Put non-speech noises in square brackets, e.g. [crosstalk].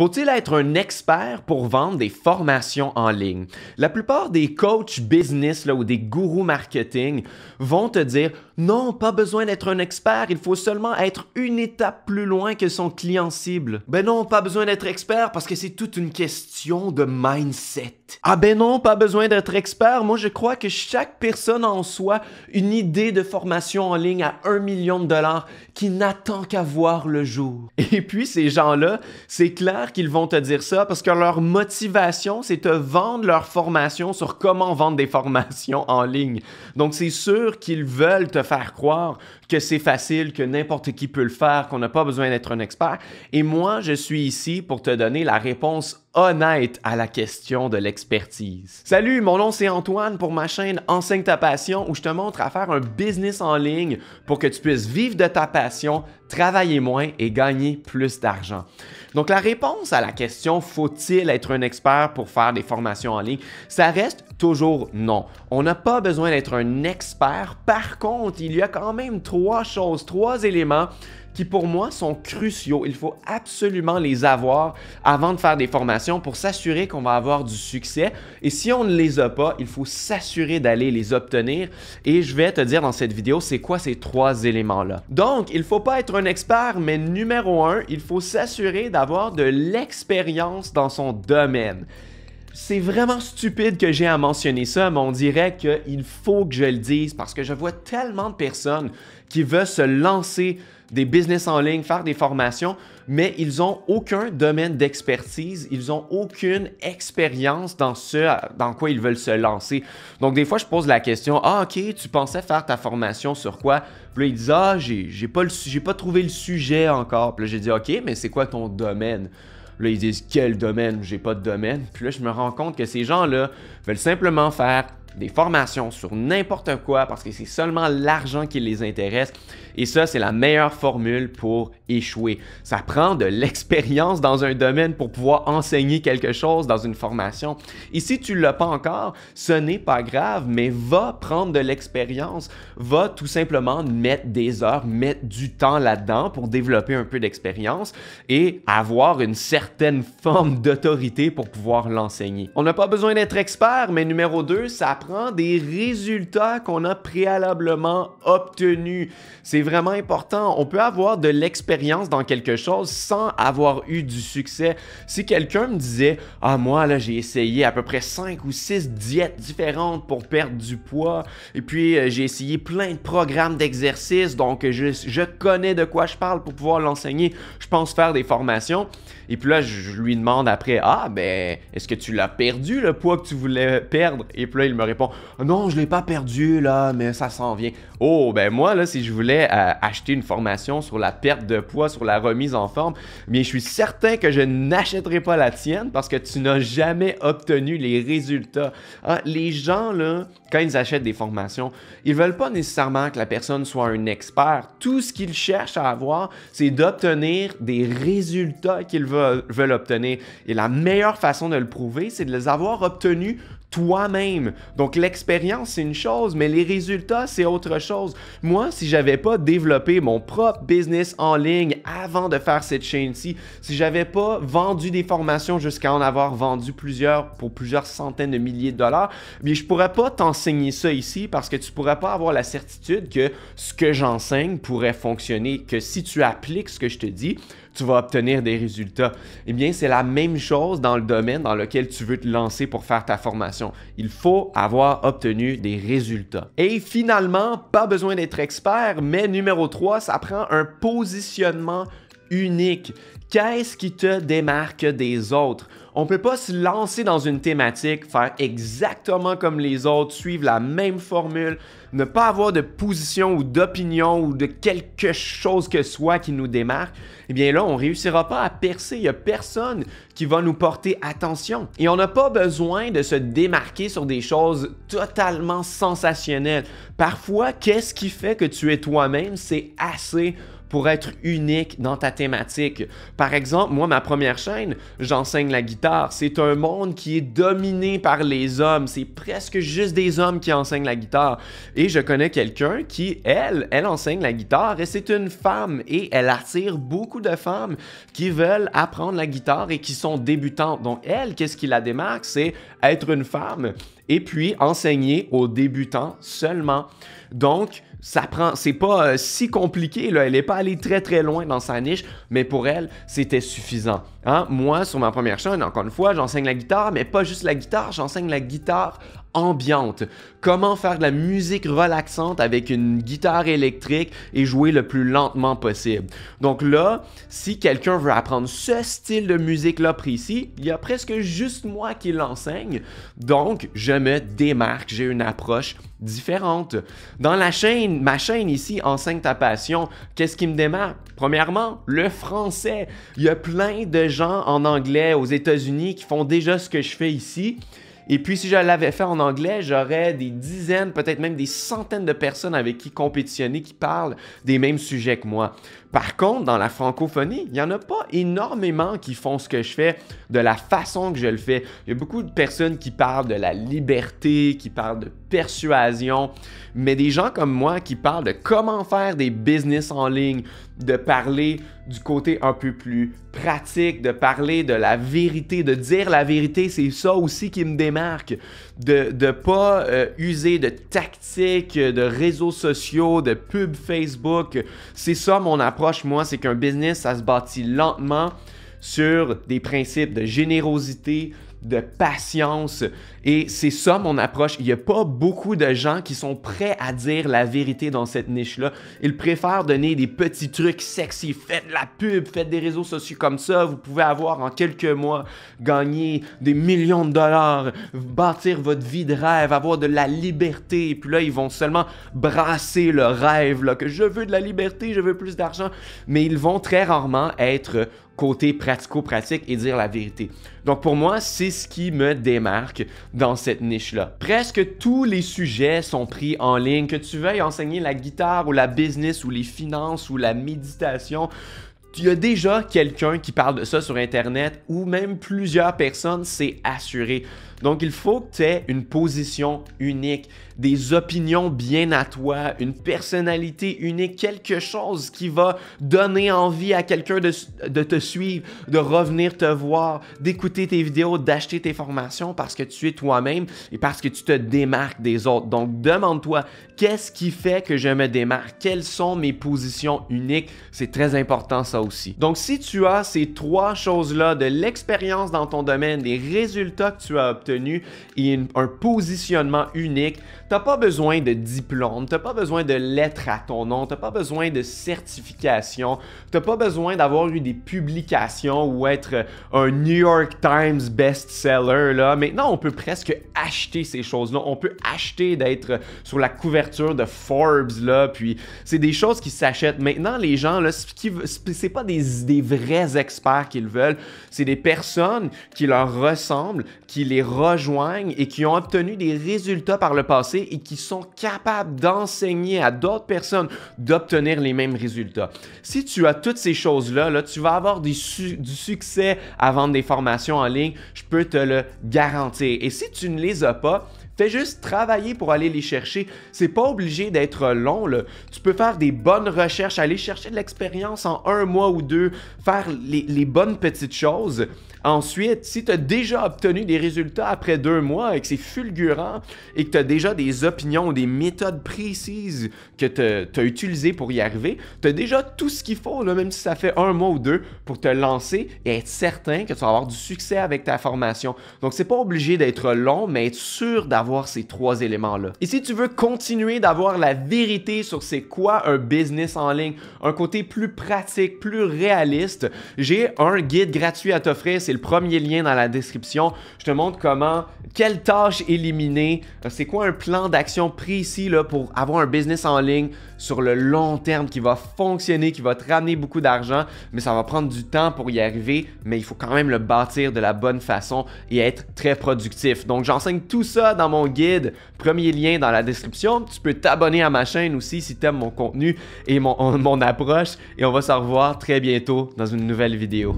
Faut-il être un expert pour vendre des formations en ligne? La plupart des coachs business ou des gourous marketing vont te dire non, pas besoin d'être un expert, il faut seulement être une étape plus loin que son client cible. Ben non, pas besoin d'être expert parce que c'est toute une question de mindset. Ah ben non, pas besoin d'être expert, moi je crois que chaque personne en soi une idée de formation en ligne à 1 million de dollars qui n'attend qu'à voir le jour. [laughs] Et puis ces gens-là, c'est clair qu'ils vont te dire ça parce que leur motivation, c'est de vendre leur formation sur comment vendre des formations en ligne. Donc c'est sûr qu'ils veulent te faire croire que c'est facile, que n'importe qui peut le faire, qu'on n'a pas besoin d'être un expert. Et moi, je suis ici pour te donner la réponse honnête à la question de l'expertise. Salut, mon nom c'est Antoine pour ma chaîne Enseigne ta passion où je te montre à faire un business en ligne pour que tu puisses vivre de ta passion, travailler moins et gagner plus d'argent. Donc la réponse à la question faut-il être un expert pour faire des formations en ligne, ça reste toujours non. On n'a pas besoin d'être un expert. Par contre, il y a quand même trois choses, trois éléments pour moi sont cruciaux. Il faut absolument les avoir avant de faire des formations pour s'assurer qu'on va avoir du succès. Et si on ne les a pas, il faut s'assurer d'aller les obtenir. Et je vais te dire dans cette vidéo, c'est quoi ces trois éléments-là. Donc, il ne faut pas être un expert, mais numéro un, il faut s'assurer d'avoir de l'expérience dans son domaine. C'est vraiment stupide que j'ai à mentionner ça, mais on dirait qu'il faut que je le dise parce que je vois tellement de personnes qui veulent se lancer des business en ligne, faire des formations, mais ils n'ont aucun domaine d'expertise, ils n'ont aucune expérience dans ce dans quoi ils veulent se lancer. Donc des fois, je pose la question, ah ok, tu pensais faire ta formation sur quoi? Puis là, ils disent, ah, j'ai pas, pas trouvé le sujet encore. Puis là, j'ai dit, ok, mais c'est quoi ton domaine? Là, ils disent quel domaine, j'ai pas de domaine. Puis là, je me rends compte que ces gens-là veulent simplement faire des formations sur n'importe quoi parce que c'est seulement l'argent qui les intéresse. Et ça, c'est la meilleure formule pour échouer. Ça prend de l'expérience dans un domaine pour pouvoir enseigner quelque chose dans une formation. Et si tu ne l'as pas encore, ce n'est pas grave, mais va prendre de l'expérience. Va tout simplement mettre des heures, mettre du temps là-dedans pour développer un peu d'expérience et avoir une certaine forme d'autorité pour pouvoir l'enseigner. On n'a pas besoin d'être expert, mais numéro 2, ça prend des résultats qu'on a préalablement obtenus. C'est vraiment important. On peut avoir de l'expérience dans quelque chose sans avoir eu du succès. Si quelqu'un me disait Ah, moi, là, j'ai essayé à peu près 5 ou 6 diètes différentes pour perdre du poids, et puis euh, j'ai essayé plein de programmes d'exercice, donc je, je connais de quoi je parle pour pouvoir l'enseigner. Je pense faire des formations. Et puis là, je lui demande après, ah, ben, est-ce que tu l'as perdu le poids que tu voulais perdre? Et puis là, il me répond Non, je l'ai pas perdu là, mais ça s'en vient. Oh, ben moi, là, si je voulais euh, acheter une formation sur la perte de poids, sur la remise en forme, bien, je suis certain que je n'achèterai pas la tienne parce que tu n'as jamais obtenu les résultats. Ah, les gens, là, quand ils achètent des formations, ils veulent pas nécessairement que la personne soit un expert. Tout ce qu'ils cherchent à avoir, c'est d'obtenir des résultats qu'ils veulent obtenir. Et la meilleure façon de le prouver, c'est de les avoir obtenus toi-même. Donc l'expérience, c'est une chose, mais les résultats, c'est autre chose. Moi, si j'avais pas développé mon propre business en ligne avant de faire cette chaîne-ci, si j'avais pas vendu des formations jusqu'à en avoir vendu plusieurs pour plusieurs centaines de milliers de dollars, mais je pourrais pas t'enseigner ça ici parce que tu pourrais pas avoir la certitude que ce que j'enseigne pourrait fonctionner, que si tu appliques ce que je te dis, tu vas obtenir des résultats. Eh bien, c'est la même chose dans le domaine dans lequel tu veux te lancer pour faire ta formation. Il faut avoir obtenu des résultats. Et finalement, pas besoin d'être expert, mais numéro 3, ça prend un positionnement unique. Qu'est-ce qui te démarque des autres? On peut pas se lancer dans une thématique, faire exactement comme les autres, suivre la même formule, ne pas avoir de position ou d'opinion ou de quelque chose que soit qui nous démarque. Eh bien là, on réussira pas à percer. Il y a personne qui va nous porter attention. Et on n'a pas besoin de se démarquer sur des choses totalement sensationnelles. Parfois, qu'est-ce qui fait que tu es toi-même, c'est assez pour être unique dans ta thématique. Par exemple, moi, ma première chaîne, j'enseigne la guitare. C'est un monde qui est dominé par les hommes. C'est presque juste des hommes qui enseignent la guitare. Et je connais quelqu'un qui, elle, elle enseigne la guitare et c'est une femme et elle attire beaucoup de femmes qui veulent apprendre la guitare et qui sont débutantes. Donc, elle, qu'est-ce qui la démarque? C'est être une femme et puis enseigner aux débutants seulement. Donc, ça prend, c'est pas euh, si compliqué, elle n'est pas allée très très loin dans sa niche, mais pour elle, c'était suffisant. Hein, moi, sur ma première chaîne, encore une fois, j'enseigne la guitare, mais pas juste la guitare, j'enseigne la guitare ambiante. Comment faire de la musique relaxante avec une guitare électrique et jouer le plus lentement possible. Donc là, si quelqu'un veut apprendre ce style de musique-là précis, il y a presque juste moi qui l'enseigne. Donc, je me démarque, j'ai une approche différente. Dans la chaîne, ma chaîne ici, Enseigne ta passion, qu'est-ce qui me démarque? Premièrement, le français. Il y a plein de gens en anglais aux États-Unis qui font déjà ce que je fais ici. Et puis, si je l'avais fait en anglais, j'aurais des dizaines, peut-être même des centaines de personnes avec qui compétitionner qui parlent des mêmes sujets que moi. Par contre, dans la francophonie, il n'y en a pas énormément qui font ce que je fais de la façon que je le fais. Il y a beaucoup de personnes qui parlent de la liberté, qui parlent de persuasion. Mais des gens comme moi qui parlent de comment faire des business en ligne, de parler du côté un peu plus pratique, de parler de la vérité, de dire la vérité, c'est ça aussi qui me démarque. De ne pas euh, user de tactiques, de réseaux sociaux, de pub Facebook. C'est ça mon approche, moi, c'est qu'un business, ça se bâtit lentement sur des principes de générosité, de patience. Et c'est ça mon approche. Il n'y a pas beaucoup de gens qui sont prêts à dire la vérité dans cette niche-là. Ils préfèrent donner des petits trucs sexy. Faites de la pub, faites des réseaux sociaux comme ça. Vous pouvez avoir en quelques mois gagné des millions de dollars, bâtir votre vie de rêve, avoir de la liberté. Et puis là, ils vont seulement brasser le rêve, là, que je veux de la liberté, je veux plus d'argent. Mais ils vont très rarement être côté pratico-pratique et dire la vérité. Donc pour moi, c'est ce qui me démarque dans cette niche-là. Presque tous les sujets sont pris en ligne, que tu veuilles enseigner la guitare ou la business ou les finances ou la méditation. Il y a déjà quelqu'un qui parle de ça sur Internet ou même plusieurs personnes, c'est assuré. Donc, il faut que tu aies une position unique, des opinions bien à toi, une personnalité unique, quelque chose qui va donner envie à quelqu'un de, te suivre, de revenir te voir, d'écouter tes vidéos, d'acheter tes formations parce que tu es toi-même et parce que tu te démarques des autres. Donc, demande-toi, qu'est-ce qui fait que je me démarque? Quelles sont mes positions uniques? C'est très important ça aussi. Donc, si tu as ces trois choses-là, de l'expérience dans ton domaine, des résultats que tu as obtenus, et un positionnement unique. T'as pas besoin de diplôme, t'as pas besoin de lettres à ton nom, t'as pas besoin de certification, t'as pas besoin d'avoir eu des publications ou être euh, un New York Times best-seller. Maintenant, on peut presque acheter ces choses-là. On peut acheter d'être sur la couverture de Forbes, là, puis c'est des choses qui s'achètent. Maintenant, les gens, là, c'est pas des, vrais experts qu'ils veulent, c'est des personnes qui leur ressemblent, qui les rejoignent et qui ont obtenu des résultats par le passé et qui sont capables d'enseigner à d'autres personnes d'obtenir les mêmes résultats. Si tu as toutes ces choses-là, là, tu vas avoir du, du succès à vendre des formations en ligne, je peux te le garantir. Et si tu ne les as pas, Fais juste travailler pour aller les chercher. C'est pas obligé d'être long. Tu peux faire des bonnes recherches, aller chercher de l'expérience en un mois ou deux, faire les, bonnes petites choses. Ensuite, si tu as déjà obtenu des résultats après deux mois et que c'est fulgurant et que tu as déjà des opinions, des méthodes précises que tu as utilisées pour y arriver, tu as déjà tout ce qu'il faut, même si ça fait un mois ou deux, pour te lancer et être certain que tu vas avoir du succès avec ta formation. Donc, c'est pas obligé d'être long, mais être sûr d'avoir ces trois éléments-là. Et si tu veux continuer d'avoir la vérité sur c'est quoi un business en ligne, un côté plus pratique, plus réaliste, j'ai un guide gratuit à t'offrir. C'est le premier lien dans la description. Je te montre comment, quelle tâche éliminer, euh, c'est quoi un plan d'action précis là, pour avoir un business en ligne sur le long terme qui va fonctionner, qui va te ramener beaucoup d'argent, mais ça va prendre du temps pour y arriver, mais il faut quand même le bâtir de la bonne façon et être très productif. Donc j'enseigne tout ça dans mon guide. Premier lien dans la description. Tu peux t'abonner à ma chaîne aussi si tu aimes mon contenu et mon, [laughs] mon approche. Et on va se revoir très bientôt dans une nouvelle vidéo.